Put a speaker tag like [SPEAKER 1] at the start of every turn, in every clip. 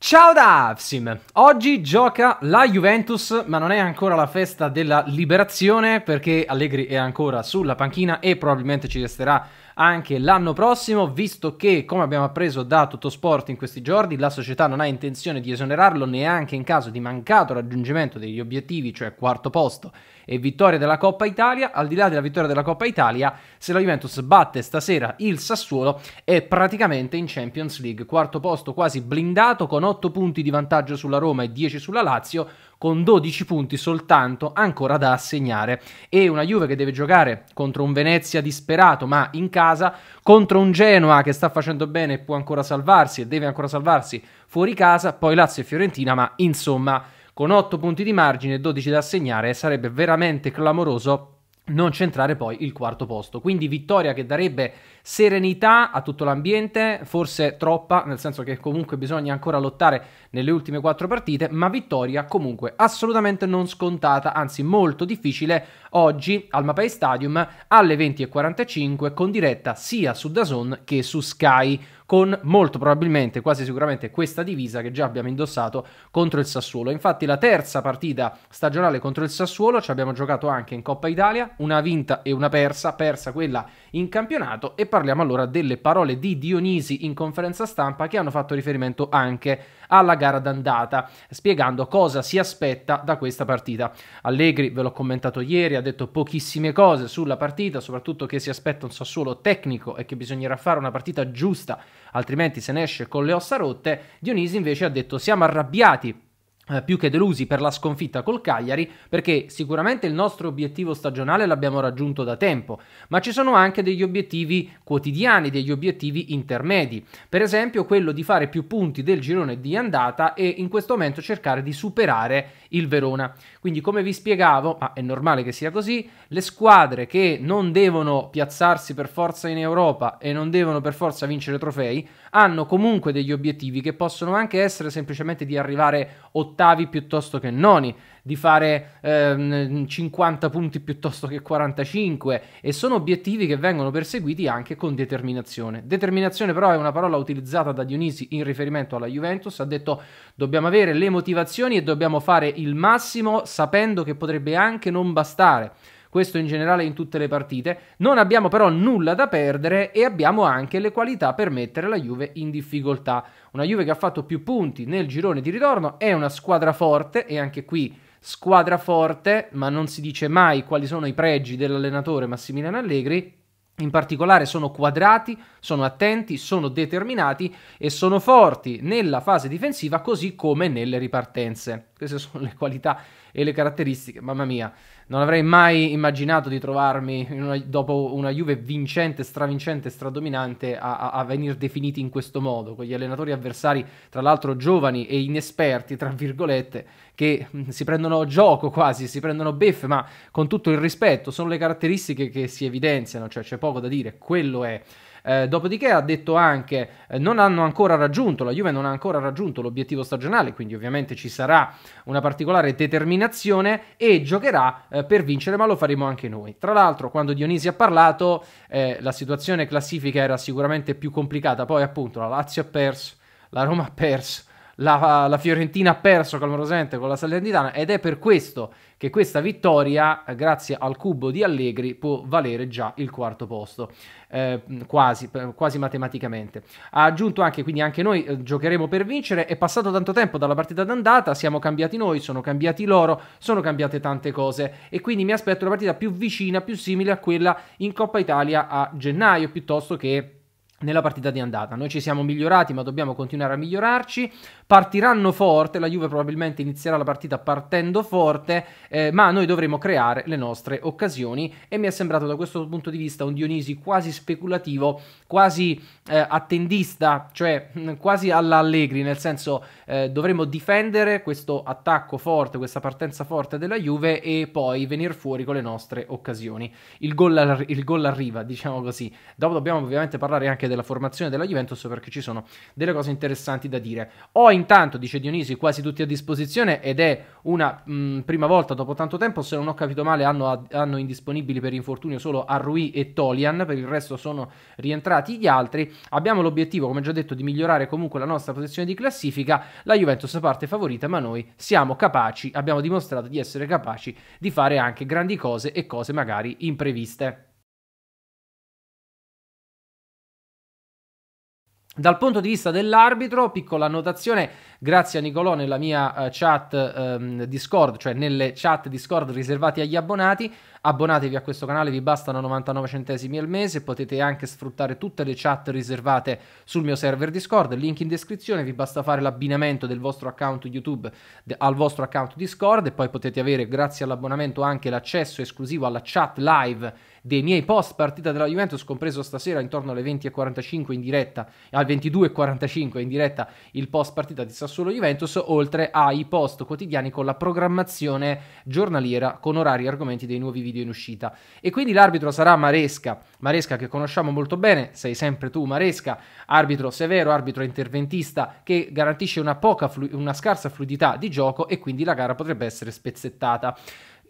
[SPEAKER 1] Ciao da Avsim! Oggi gioca la Juventus, ma non è ancora la festa della liberazione perché Allegri è ancora sulla panchina e probabilmente ci resterà anche l'anno prossimo, visto che, come abbiamo appreso da Tuttosport in questi giorni, la società non ha intenzione di esonerarlo neanche in caso di mancato raggiungimento degli obiettivi, cioè quarto posto e vittoria della Coppa Italia. Al di là della vittoria della Coppa Italia, se la Juventus batte stasera il Sassuolo, è praticamente in Champions League, quarto posto quasi blindato con 8 punti di vantaggio sulla Roma e 10 sulla Lazio con 12 punti soltanto ancora da assegnare e una Juve che deve giocare contro un Venezia disperato ma in casa, contro un Genoa che sta facendo bene e può ancora salvarsi e deve ancora salvarsi fuori casa, poi Lazio e Fiorentina, ma insomma con 8 punti di margine e 12 da assegnare sarebbe veramente clamoroso non centrare poi il quarto posto. Quindi vittoria che darebbe serenità a tutto l'ambiente, forse troppa, nel senso che comunque bisogna ancora lottare nelle ultime quattro partite, ma vittoria comunque assolutamente non scontata, anzi molto difficile oggi al Mapai Stadium alle 20.45 con diretta sia su Dazon che su Sky con molto probabilmente, quasi sicuramente, questa divisa che già abbiamo indossato contro il Sassuolo. Infatti la terza partita stagionale contro il Sassuolo ci abbiamo giocato anche in Coppa Italia, una vinta e una persa, persa quella in campionato e partita Parliamo allora delle parole di Dionisi in conferenza stampa che hanno fatto riferimento anche alla gara d'andata, spiegando cosa si aspetta da questa partita. Allegri, ve l'ho commentato ieri, ha detto pochissime cose sulla partita, soprattutto che si aspetta un Sassuolo tecnico e che bisognerà fare una partita giusta, altrimenti se ne esce con le ossa rotte. Dionisi invece ha detto siamo arrabbiati eh, più che delusi per la sconfitta col Cagliari, perché sicuramente il nostro obiettivo stagionale l'abbiamo raggiunto da tempo, ma ci sono anche degli obiettivi quotidiani, degli obiettivi intermedi, per esempio quello di fare più punti del girone di andata e in questo momento cercare di superare il Verona. Quindi come vi spiegavo, ma è normale che sia così, le squadre che non devono piazzarsi per forza in Europa e non devono per forza vincere trofei, hanno comunque degli obiettivi che possono anche essere semplicemente di arrivare ottavi piuttosto che noni, di fare ehm, 50 punti piuttosto che 45 e sono obiettivi che vengono perseguiti anche con determinazione. Determinazione però è una parola utilizzata da Dionisi in riferimento alla Juventus, ha detto dobbiamo avere le motivazioni e dobbiamo fare il massimo sapendo che potrebbe anche non bastare questo in generale in tutte le partite. Non abbiamo però nulla da perdere e abbiamo anche le qualità per mettere la Juve in difficoltà. Una Juve che ha fatto più punti nel girone di ritorno, è una squadra forte e anche qui squadra forte, ma non si dice mai quali sono i pregi dell'allenatore Massimiliano Allegri. In particolare sono quadrati, sono attenti, sono determinati e sono forti nella fase difensiva così come nelle ripartenze. Queste sono le qualità e le caratteristiche. Mamma mia, non avrei mai immaginato di trovarmi una, dopo una Juve vincente, stravincente, stradominante a, a, a venire definiti in questo modo, con gli allenatori avversari, tra l'altro giovani e inesperti, tra virgolette, che mm, si prendono gioco quasi, si prendono beffe, ma con tutto il rispetto, sono le caratteristiche che si evidenziano, cioè c'è poco da dire, quello è eh, dopodiché ha detto anche eh, non hanno ancora raggiunto, la Juve non ha ancora raggiunto l'obiettivo stagionale, quindi ovviamente ci sarà una particolare determinazione e giocherà eh, per vincere, ma lo faremo anche noi. Tra l'altro, quando Dionisi ha parlato, eh, la situazione classifica era sicuramente più complicata, poi appunto la Lazio ha perso, la Roma ha perso, la, la, Fiorentina ha perso calorosamente con la Salernitana ed è per questo che questa vittoria, grazie al cubo di Allegri, può valere già il quarto posto, eh, quasi, quasi, matematicamente. Ha aggiunto anche, quindi anche noi eh, giocheremo per vincere, è passato tanto tempo dalla partita d'andata, siamo cambiati noi, sono cambiati loro, sono cambiate tante cose e quindi mi aspetto una partita più vicina, più simile a quella in Coppa Italia a gennaio piuttosto che nella partita di andata. Noi ci siamo migliorati, ma dobbiamo continuare a migliorarci. Partiranno forte, la Juve probabilmente inizierà la partita partendo forte, eh, ma noi dovremo creare le nostre occasioni e mi è sembrato da questo punto di vista un Dionisi quasi speculativo, quasi eh, attendista, cioè mm, quasi all'allegri, nel senso eh, dovremo difendere questo attacco forte, questa partenza forte della Juve e poi venire fuori con le nostre occasioni. Il gol, ar- il gol arriva, diciamo così. Dopo dobbiamo ovviamente parlare anche della formazione della Juventus perché ci sono delle cose interessanti da dire. Ho intanto, dice Dionisi, quasi tutti a disposizione ed è una mh, mm, prima volta dopo tanto tempo, se non ho capito male hanno, a, hanno indisponibili per infortunio solo Arrui e Tolian, per il resto sono rientrati gli altri. Abbiamo l'obiettivo, come già detto, di migliorare comunque la nostra posizione di classifica. La Juventus parte favorita, ma noi siamo capaci, abbiamo dimostrato di essere capaci di fare anche grandi cose e cose magari impreviste. Dal punto di vista dell'arbitro, piccola annotazione, Grazie a Nicolò nella mia uh, chat um, Discord, cioè nelle chat Discord riservate agli abbonati. Abbonatevi a questo canale, vi bastano 99 centesimi al mese. Potete anche sfruttare tutte le chat riservate sul mio server Discord. Link in descrizione, vi basta fare l'abbinamento del vostro account YouTube de- al vostro account Discord e poi potete avere, grazie all'abbonamento, anche l'accesso esclusivo alla chat live dei miei post partita della Juventus, compreso stasera intorno alle 20.45 in diretta, al 22.45 in diretta il post partita di stasera Sassuolo Juventus, oltre ai post quotidiani con la programmazione giornaliera con orari e argomenti dei nuovi video in uscita. E quindi l'arbitro sarà Maresca, Maresca che conosciamo molto bene, sei sempre tu Maresca, arbitro severo, arbitro interventista che garantisce una, poca flu- una scarsa fluidità di gioco e quindi la gara potrebbe essere spezzettata.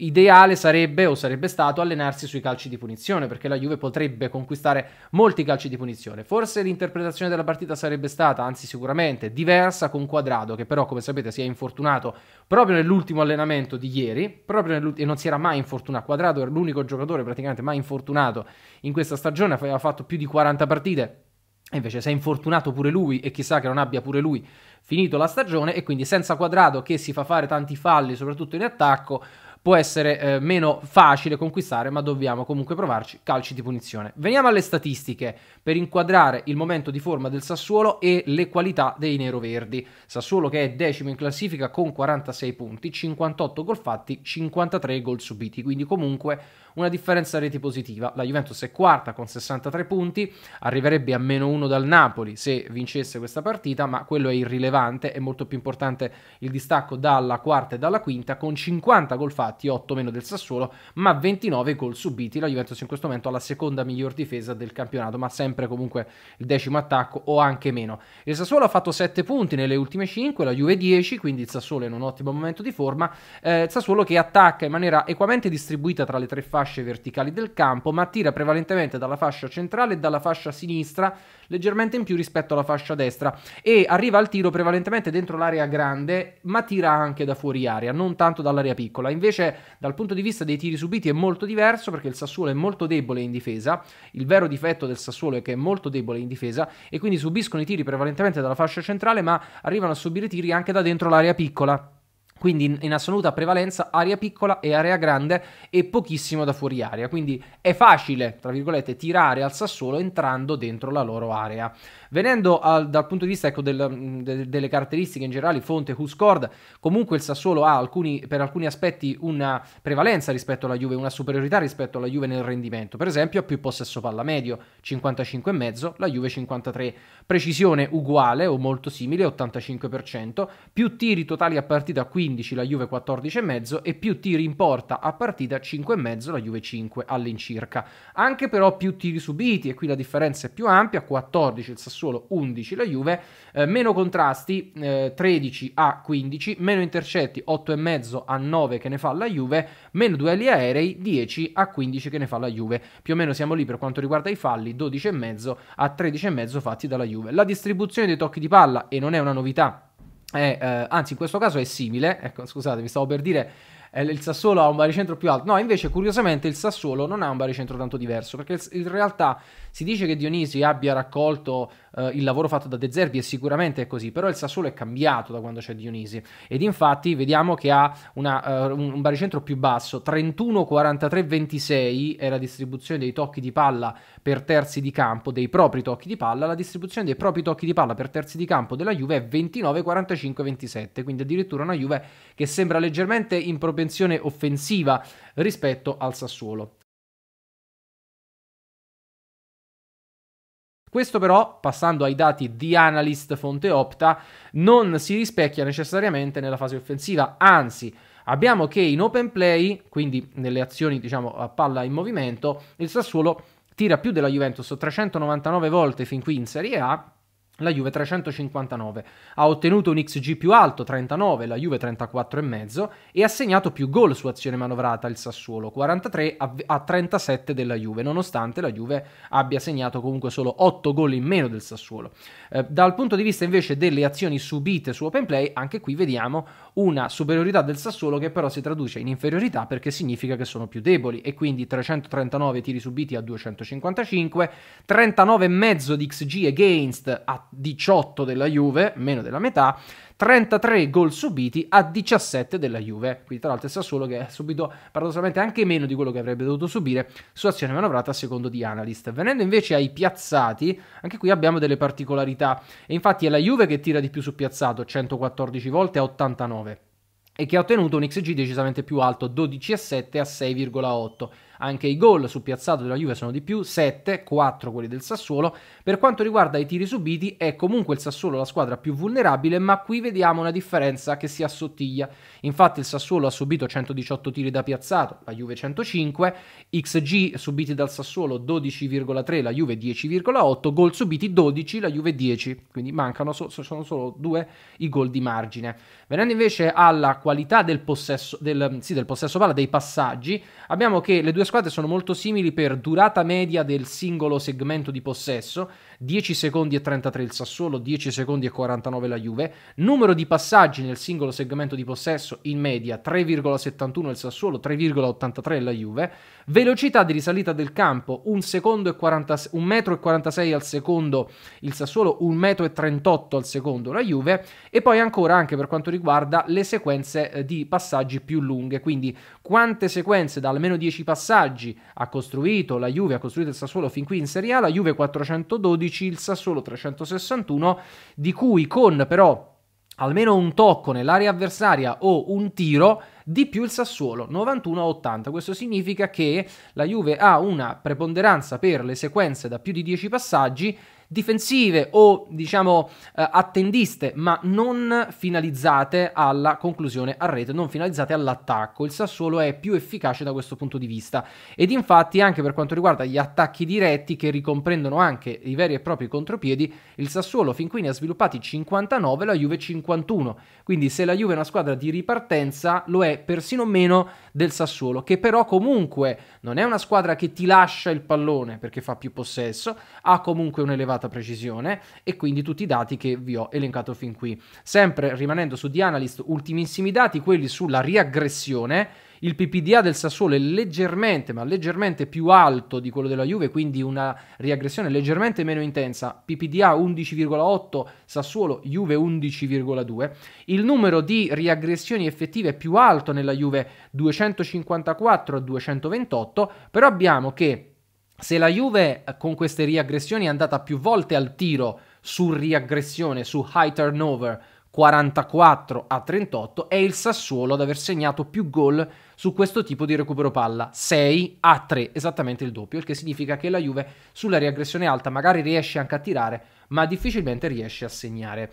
[SPEAKER 1] Ideale sarebbe o sarebbe stato allenarsi sui calci di punizione perché la Juve potrebbe conquistare molti calci di punizione. Forse l'interpretazione della partita sarebbe stata, anzi sicuramente, diversa con Quadrado che però come sapete si è infortunato proprio nell'ultimo allenamento di ieri, proprio e non si era mai infortunato. Quadrado era l'unico giocatore praticamente mai infortunato in questa stagione, aveva fatto più di 40 partite. E invece si è infortunato pure lui e chissà che non abbia pure lui finito la stagione e quindi senza Quadrado che si fa fare tanti falli soprattutto in attacco può essere eh, meno facile conquistare, ma dobbiamo comunque provarci calci di punizione. Veniamo alle statistiche per inquadrare il momento di forma del Sassuolo e le qualità dei neroverdi. Sassuolo che è decimo in classifica con 46 punti, 58 gol fatti, 53 gol subiti, quindi comunque una differenza reti positiva. La Juventus è quarta con 63 punti, arriverebbe a meno 1 dal Napoli se vincesse questa partita, ma quello è irrilevante, è molto più importante il distacco dalla quarta e dalla quinta con 50 gol fatti, 8 meno del Sassuolo, ma 29 gol subiti. La Juventus in questo momento ha la seconda miglior difesa del campionato, ma sempre comunque il decimo attacco o anche meno. Il Sassuolo ha fatto 7 punti nelle ultime 5, la Juve 10, quindi il Sassuolo è in un ottimo momento di forma. Eh, Sassuolo che attacca in maniera equamente distribuita tra le tre fasce fasce verticali del campo, ma tira prevalentemente dalla fascia centrale e dalla fascia sinistra, leggermente in più rispetto alla fascia destra e arriva al tiro prevalentemente dentro l'area grande, ma tira anche da fuori area, non tanto dall'area piccola. Invece dal punto di vista dei tiri subiti è molto diverso perché il Sassuolo è molto debole in difesa, il vero difetto del Sassuolo è che è molto debole in difesa e quindi subiscono i tiri prevalentemente dalla fascia centrale, ma arrivano a subire tiri anche da dentro l'area piccola. Quindi in, in, assoluta prevalenza aria piccola e area grande e pochissimo da fuori aria. Quindi è facile, tra virgolette, tirare al Sassuolo entrando dentro la loro area. Venendo al, dal punto di vista ecco, del, de, delle caratteristiche in generale, Fonte, Huscord, comunque il Sassuolo ha alcuni, per alcuni aspetti una prevalenza rispetto alla Juve, una superiorità rispetto alla Juve nel rendimento. Per esempio ha più possesso palla medio, 55,5, la Juve 53. Precisione uguale o molto simile, 85%, più tiri totali a partita qui 15, la Juve 14,5 e più tiri in porta a partita 5,5, la Juve 5 all'incirca. Anche però più tiri subiti e qui la differenza è più ampia, 14 il Sassuolo, 11 la Juve, eh, meno contrasti, eh, 13 a 15, meno intercetti, 8,5 a 9 che ne fa la Juve, meno duelli aerei, 10 a 15 che ne fa la Juve. Più o meno siamo lì per quanto riguarda i falli, 12,5 a 13,5 fatti dalla Juve. La distribuzione dei tocchi di palla, e non è una novità, è, eh, anzi, in questo caso è simile. Ecco, scusate, mi stavo per dire eh, il Sassuolo ha un baricentro più alto. No, invece, curiosamente, il Sassuolo non ha un baricentro tanto diverso. Perché in realtà si dice che Dionisi abbia raccolto eh, il lavoro fatto da De Zerbi e sicuramente è così, però il Sassuolo è cambiato da quando c'è Dionisi ed infatti vediamo che ha una, uh, un baricentro più basso, 31 43 26 è la distribuzione dei tocchi di palla per terzi di campo, dei propri tocchi di palla, la distribuzione dei propri tocchi di palla per terzi di campo della Juve è 29 45 27, quindi addirittura una Juve che sembra leggermente in propensione offensiva rispetto al Sassuolo. Questo però, passando ai dati di analyst fonte Opta, non si rispecchia necessariamente nella fase offensiva, anzi abbiamo che in open play, quindi nelle azioni diciamo a palla in movimento, il Sassuolo tira più della Juventus 399 volte fin qui in Serie A la Juve 359. Ha ottenuto un XG più alto, 39, la Juve 34,5 e ha segnato più gol su azione manovrata il Sassuolo, 43 a 37 della Juve, nonostante la Juve abbia segnato comunque solo 8 gol in meno del Sassuolo. Eh, dal punto di vista invece delle azioni subite su Open Play, anche qui vediamo una superiorità del Sassuolo che però si traduce in inferiorità perché significa che sono più deboli e quindi 339 tiri subiti a 255, 39,5 di XG against a 18 della Juve, meno della metà, 33 gol subiti a 17 della Juve. Quindi tra l'altro è Sassuolo che ha subito paradossalmente anche meno di quello che avrebbe dovuto subire su azione manovrata secondo di Analyst. Venendo invece ai piazzati, anche qui abbiamo delle particolarità. E infatti è la Juve che tira di più su piazzato, 114 volte a 89 e che ha ottenuto un XG decisamente più alto, 12 a 7 a 6,8. Anche i gol sul piazzato della Juve sono di più, 7, 4 quelli del Sassuolo. Per quanto riguarda i tiri subiti, è comunque il Sassuolo la squadra più vulnerabile, ma qui vediamo una differenza che si assottiglia. Infatti il Sassuolo ha subito 118 tiri da piazzato, la Juve 105, XG subiti dal Sassuolo 12,3, la Juve 10,8, gol subiti 12, la Juve 10, quindi mancano so- sono solo due i gol di margine. Venendo invece alla qualità del possesso, del, sì, del possesso palla, dei passaggi, abbiamo che le due squadre sono molto simili per durata media del singolo segmento di possesso, 10 secondi e 33 il Sassuolo, 10 secondi e 49 la Juve, numero di passaggi nel singolo segmento di possesso, messo in media 3,71 il Sassuolo, 3,83 la Juve, velocità di risalita del campo 1,46 al secondo il Sassuolo, 1,38 al secondo la Juve e poi ancora anche per quanto riguarda le sequenze eh, di passaggi più lunghe, quindi quante sequenze da almeno 10 passaggi ha costruito la Juve, ha costruito il Sassuolo fin qui in Serie A, la Juve 412, il Sassuolo 361, di cui con però almeno un tocco nell'area avversaria o un tiro di più il Sassuolo 91 80. Questo significa che la Juve ha una preponderanza per le sequenze da più di 10 passaggi difensive o diciamo eh, attendiste, ma non finalizzate alla conclusione a rete, non finalizzate all'attacco. Il Sassuolo è più efficace da questo punto di vista ed infatti anche per quanto riguarda gli attacchi diretti che ricomprendono anche i veri e propri contropiedi, il Sassuolo fin qui ne ha sviluppati 59, la Juve 51. Quindi se la Juve è una squadra di ripartenza lo è persino meno del Sassuolo, che però comunque non è una squadra che ti lascia il pallone perché fa più possesso, ha comunque un elevato accurata precisione e quindi tutti i dati che vi ho elencato fin qui. Sempre rimanendo su The Analyst, ultimissimi dati, quelli sulla riaggressione, il PPDA del Sassuolo è leggermente, ma leggermente più alto di quello della Juve, quindi una riaggressione leggermente meno intensa. PPDA 11,8, Sassuolo Juve 11,2. Il numero di riaggressioni effettive è più alto nella Juve 254 a 228, però abbiamo che se la Juve eh, con queste riaggressioni è andata più volte al tiro su riaggressione, su high turnover 44 a 38, è il Sassuolo ad aver segnato più gol su questo tipo di recupero palla, 6 a 3, esattamente il doppio, il che significa che la Juve sulla riaggressione alta magari riesce anche a tirare, ma difficilmente riesce a segnare.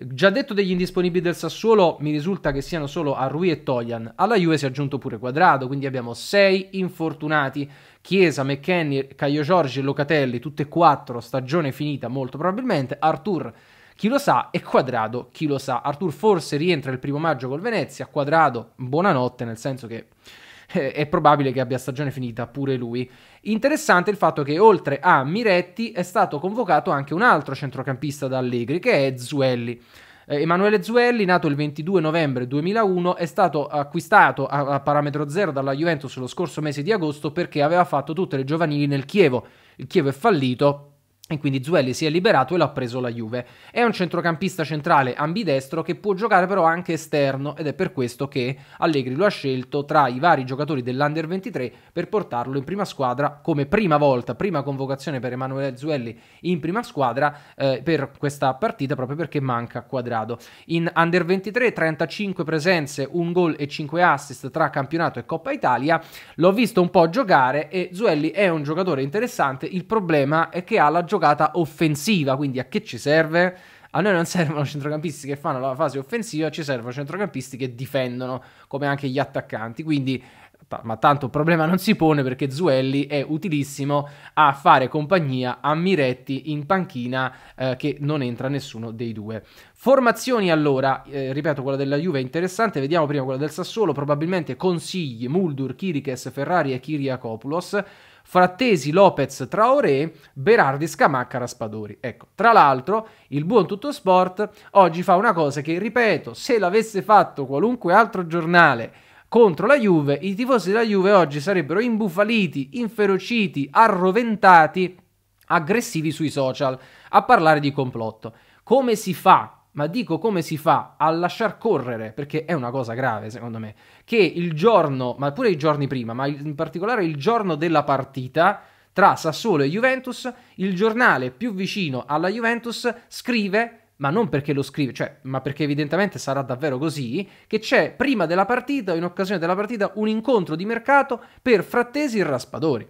[SPEAKER 1] Già detto degli indisponibili del Sassuolo, mi risulta che siano solo Arrui e Toglian. Alla Juve si è aggiunto pure Quadrado, quindi abbiamo 6 infortunati. Chiesa, McKenny, Caio Giorgi e Locatelli, tutte e quattro, stagione finita molto probabilmente. Artur, chi lo sa, e Quadrado, chi lo sa. Artur forse rientra il primo maggio col Venezia, Quadrado, buonanotte, nel senso che eh, è probabile che abbia stagione finita pure lui. Interessante il fatto che oltre a Miretti è stato convocato anche un altro centrocampista da Allegri, che è Zuelli. Eh, Emanuele Zuelli, nato il 22 novembre 2001, è stato acquistato a parametro zero dalla Juventus lo scorso mese di agosto perché aveva fatto tutte le giovanili nel Chievo. Il Chievo è fallito, e quindi Zuelli si è liberato e l'ha preso la Juve. È un centrocampista centrale ambidestro che può giocare però anche esterno ed è per questo che Allegri lo ha scelto tra i vari giocatori dell'Under 23 per portarlo in prima squadra come prima volta, prima convocazione per Emanuele Zuelli in prima squadra eh, per questa partita proprio perché manca quadrado. In Under 23 35 presenze, un gol e 5 assist tra campionato e Coppa Italia. L'ho visto un po' giocare e Zuelli è un giocatore interessante, il problema è che ha la giocata giocata offensiva. Quindi a che ci serve? A noi non servono centrocampisti che fanno la fase offensiva, ci servono centrocampisti che difendono, come anche gli attaccanti. Quindi ma tanto il problema non si pone perché Zuelli è utilissimo a fare compagnia a Miretti in panchina eh, che non entra nessuno dei due. Formazioni allora, eh, ripeto quella della Juve è interessante, vediamo prima quella del Sassuolo, probabilmente consigli Muldur, Kirikes, Ferrari e Kiriakopoulos. Frattesi, Lopez, Traoré, Berardi, Scamacca, Raspadori. Ecco, tra l'altro, il buon tutto sport oggi fa una cosa che, ripeto, se l'avesse fatto qualunque altro giornale contro la Juve, i tifosi della Juve oggi sarebbero imbufaliti, inferociti, arroventati, aggressivi sui social a parlare di complotto. Come si fa ma dico come si fa a lasciar correre, perché è una cosa grave secondo me, che il giorno, ma pure i giorni prima, ma in particolare il giorno della partita tra Sassuolo e Juventus, il giornale più vicino alla Juventus scrive ma non perché lo scrive, cioè, ma perché evidentemente sarà davvero così, che c'è prima della partita, in occasione della partita, un incontro di mercato per Frattesi e Raspadori.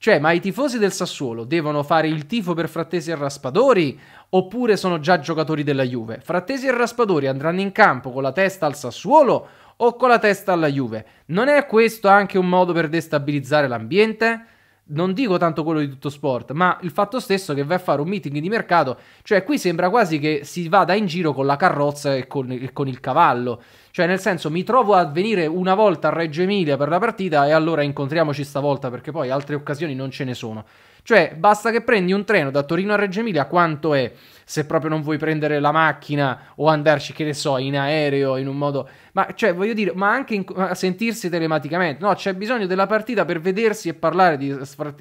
[SPEAKER 1] Cioè, ma i tifosi del Sassuolo devono fare il tifo per Frattesi e Raspadori oppure sono già giocatori della Juve? Frattesi e Raspadori andranno in campo con la testa al Sassuolo o con la testa alla Juve? Non è questo anche un modo per destabilizzare l'ambiente? non dico tanto quello di tutto sport, ma il fatto stesso che vai a fare un meeting di mercato, cioè qui sembra quasi che si vada in giro con la carrozza e con, e con il cavallo. Cioè, nel senso, mi trovo a venire una volta a Reggio Emilia per la partita e allora incontriamoci stavolta perché poi altre occasioni non ce ne sono. Cioè, basta che prendi un treno da Torino a Reggio Emilia, quanto è? Se proprio non vuoi prendere la macchina o andarci, che ne so, in aereo, in un modo... Ma, cioè, voglio dire, ma anche in... ma sentirsi telematicamente. No, c'è bisogno della partita per vedersi e parlare di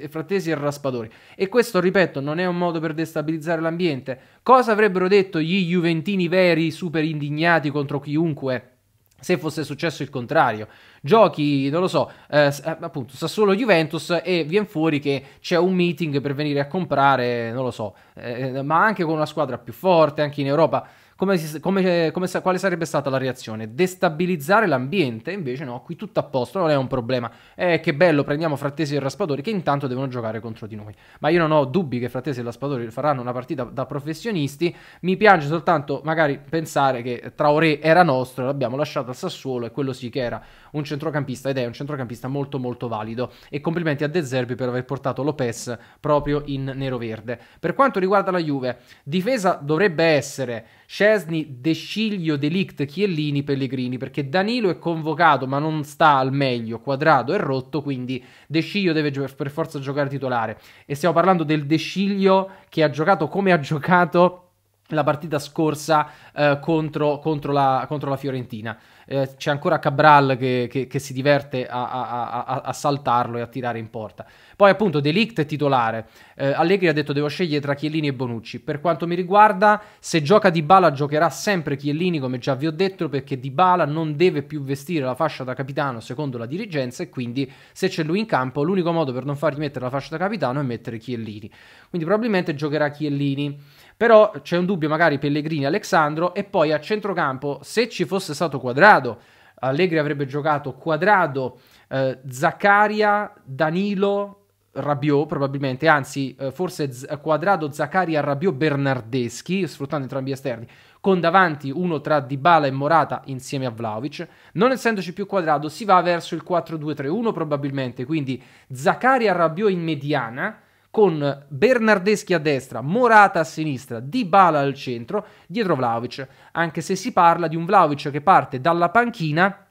[SPEAKER 1] frattesi e raspadori. E questo, ripeto, non è un modo per destabilizzare l'ambiente. Cosa avrebbero detto gli juventini veri, super indignati contro chiunque? se fosse successo il contrario. Giochi, non lo so, eh, eh appunto Sassuolo Juventus e viene fuori che c'è un meeting per venire a comprare, non lo so, eh, ma anche con una squadra più forte, anche in Europa come, come, come, quale sarebbe stata la reazione? Destabilizzare l'ambiente? Invece no, qui tutto a posto, non è un problema. Eh, che bello, prendiamo Frattesi e Raspadori che intanto devono giocare contro di noi. Ma io non ho dubbi che Frattesi e Raspadori faranno una partita da professionisti. Mi piace soltanto magari pensare che Traoré era nostro, l'abbiamo lasciato al Sassuolo e quello sì che era un centrocampista ed è un centrocampista molto molto valido e complimenti a De Zerbi per aver portato Lopez proprio in nero-verde. Per quanto riguarda la Juve, difesa dovrebbe essere Cesni, Desciglio, Delict, Chiellini, Pellegrini, perché Danilo è convocato ma non sta al meglio, quadrato è rotto, quindi Desciglio Sciglio deve per forza giocare titolare. E stiamo parlando del Desciglio che ha giocato come ha giocato la partita scorsa eh, contro, contro, la, contro, la, Fiorentina. Eh, c'è ancora Cabral che, che, che si diverte a, a, a, a, saltarlo e a tirare in porta. Poi appunto Delict è titolare. Eh, Allegri ha detto devo scegliere tra Chiellini e Bonucci. Per quanto mi riguarda, se gioca Di Bala giocherà sempre Chiellini, come già vi ho detto, perché Di Bala non deve più vestire la fascia da capitano secondo la dirigenza e quindi se c'è lui in campo l'unico modo per non fargli mettere la fascia da capitano è mettere Chiellini. Quindi probabilmente giocherà Chiellini. Però c'è un dubbio magari Pellegrini, Alessandro e poi a centrocampo se ci fosse stato Quadrado, Allegri avrebbe giocato Quadrado, eh, Zaccaria, Danilo, Rabiot probabilmente, anzi eh, forse Z- Quadrado, Zaccaria, Rabiot, Bernardeschi, sfruttando entrambi gli esterni, con davanti uno tra Dybala e Morata insieme a Vlaovic. Non essendoci più Quadrado si va verso il 4-2-3-1 probabilmente, quindi Zaccaria, Rabiot in mediana, con Bernardeschi a destra, Morata a sinistra, Dybala al centro, dietro Vlaovic, anche se si parla di un Vlaovic che parte dalla panchina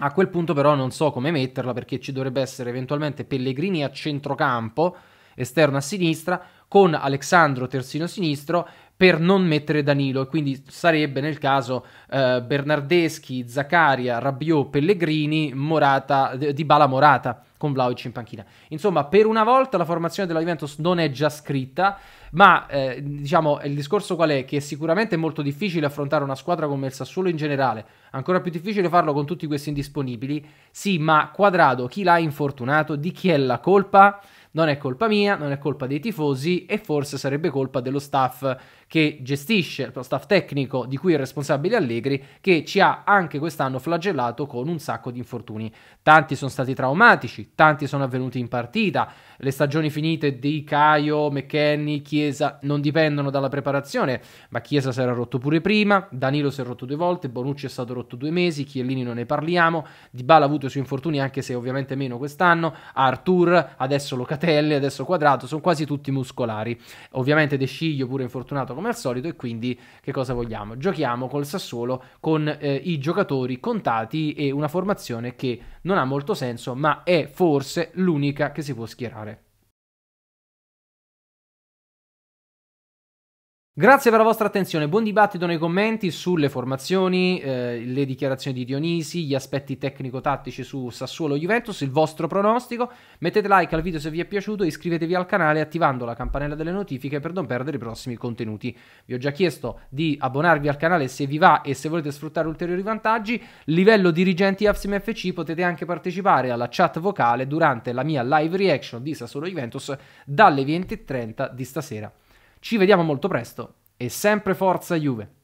[SPEAKER 1] a quel punto però non so come metterla perché ci dovrebbe essere eventualmente Pellegrini a centrocampo, esterno a sinistra, con Alessandro terzino sinistro per non mettere Danilo e quindi sarebbe nel caso eh, Bernardeschi, Zaccaria, Rabiot, Pellegrini, Morata, eh, Dybala Morata con Vlaovic in panchina. Insomma, per una volta la formazione della Juventus non è già scritta, ma eh, diciamo il discorso qual è? Che è sicuramente è molto difficile affrontare una squadra come il Sassuolo in generale, ancora più difficile farlo con tutti questi indisponibili. Sì, ma Quadrado, chi l'ha infortunato? Di chi è la colpa? Non è colpa mia, non è colpa dei tifosi e forse sarebbe colpa dello staff che gestisce lo staff tecnico di cui è responsabile Allegri, che ci ha anche quest'anno flagellato con un sacco di infortuni. Tanti sono stati traumatici, tanti sono avvenuti in partita, le stagioni finite di Caio, McKenny, Chiesa non dipendono dalla preparazione, ma Chiesa si era rotto pure prima, Danilo si è rotto due volte, Bonucci è stato rotto due mesi, Chiellini non ne parliamo, Di Bala ha avuto i suoi infortuni anche se ovviamente meno quest'anno, Artur, adesso Locatelli, adesso Quadrato, sono quasi tutti muscolari. Ovviamente De Sciglio pure infortunato come al solito e quindi che cosa vogliamo? Giochiamo col Sassuolo con eh, i giocatori contati e una formazione che non ha molto senso ma è forse l'unica che si può schierare. Grazie per la vostra attenzione, buon dibattito nei commenti sulle formazioni, eh, le dichiarazioni di Dionisi, gli aspetti tecnico-tattici su Sassuolo Juventus, il vostro pronostico. Mettete like al video se vi è piaciuto, e iscrivetevi al canale attivando la campanella delle notifiche per non perdere i prossimi contenuti. Vi ho già chiesto di abbonarvi al canale se vi va e se volete sfruttare ulteriori vantaggi. Livello dirigenti Absim FC potete anche partecipare alla chat vocale durante la mia live reaction di Sassuolo Juventus dalle 20.30 di stasera. Ci vediamo molto presto e sempre forza Juve!